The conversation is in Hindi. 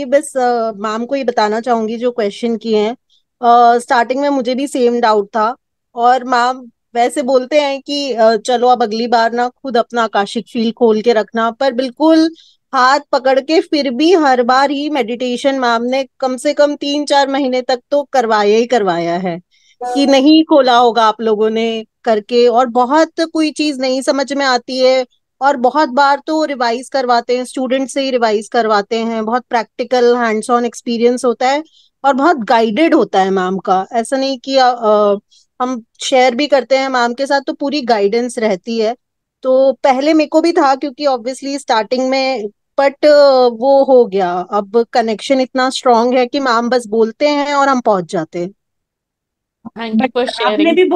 ये बस मैम को ये बताना चाहूंगी जो क्वेश्चन किए हैं स्टार्टिंग में मुझे भी सेम डाउट था और मैम वैसे बोलते हैं कि चलो अब अगली बार ना खुद अपना आकाशिक फील खोल के रखना पर बिल्कुल हाथ पकड़ के फिर भी हर बार ही मेडिटेशन मैम ने कम से कम तीन चार महीने तक तो करवाया ही करवाया है कि नहीं खोला होगा आप लोगों ने करके और बहुत कोई चीज नहीं समझ में आती है और बहुत बार तो रिवाइज करवाते हैं स्टूडेंट से ही रिवाइज करवाते हैं बहुत प्रैक्टिकल हैंड्स ऑन एक्सपीरियंस होता है और बहुत गाइडेड होता है मैम का ऐसा नहीं कि आ, आ, हम शेयर भी करते हैं मैम के साथ तो पूरी गाइडेंस रहती है तो पहले मेरे को भी था क्योंकि ऑब्वियसली स्टार्टिंग में बट वो हो गया अब कनेक्शन इतना स्ट्रांग है कि मैम बस बोलते हैं और हम पहुंच जाते हैं थैंक यू फॉर शेयरिंग